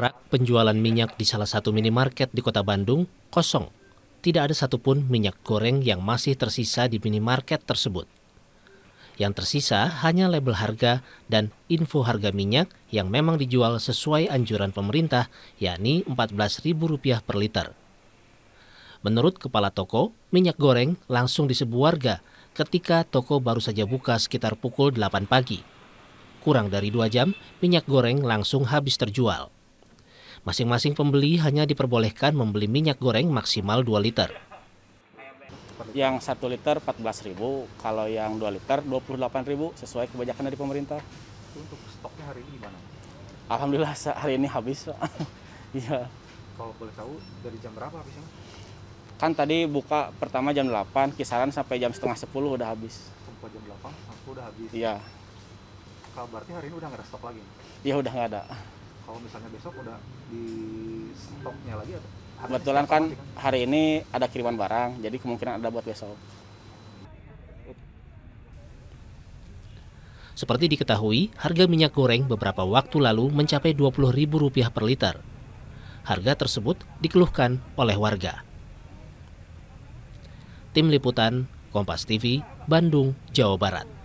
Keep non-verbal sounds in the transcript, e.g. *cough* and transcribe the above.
Rak penjualan minyak di salah satu minimarket di kota Bandung kosong. Tidak ada satupun minyak goreng yang masih tersisa di minimarket tersebut. Yang tersisa hanya label harga dan info harga minyak yang memang dijual sesuai anjuran pemerintah, yakni Rp14.000 per liter. Menurut kepala toko, minyak goreng langsung disebu warga ketika toko baru saja buka sekitar pukul 8 pagi kurang dari dua jam, minyak goreng langsung habis terjual. Masing-masing pembeli hanya diperbolehkan membeli minyak goreng maksimal 2 liter. Yang 1 liter 14.000, kalau yang 2 liter 28.000 sesuai kebijakan dari pemerintah. Untuk stoknya hari ini gimana? Alhamdulillah hari ini habis, Pak. *laughs* Iya. Kalau boleh tahu dari jam berapa habisnya? Kan tadi buka pertama jam 8, kisaran sampai jam setengah 10 udah habis. Sampai jam 8, aku udah habis. Iya. Kalau berarti hari ini udah nggak ada stok lagi? Iya, udah nggak ada kalau misalnya besok udah di stoknya lagi atau kebetulan kan hari ini ada kiriman barang jadi kemungkinan ada buat besok Seperti diketahui, harga minyak goreng beberapa waktu lalu mencapai Rp20.000 per liter. Harga tersebut dikeluhkan oleh warga. Tim Liputan, Kompas TV, Bandung, Jawa Barat.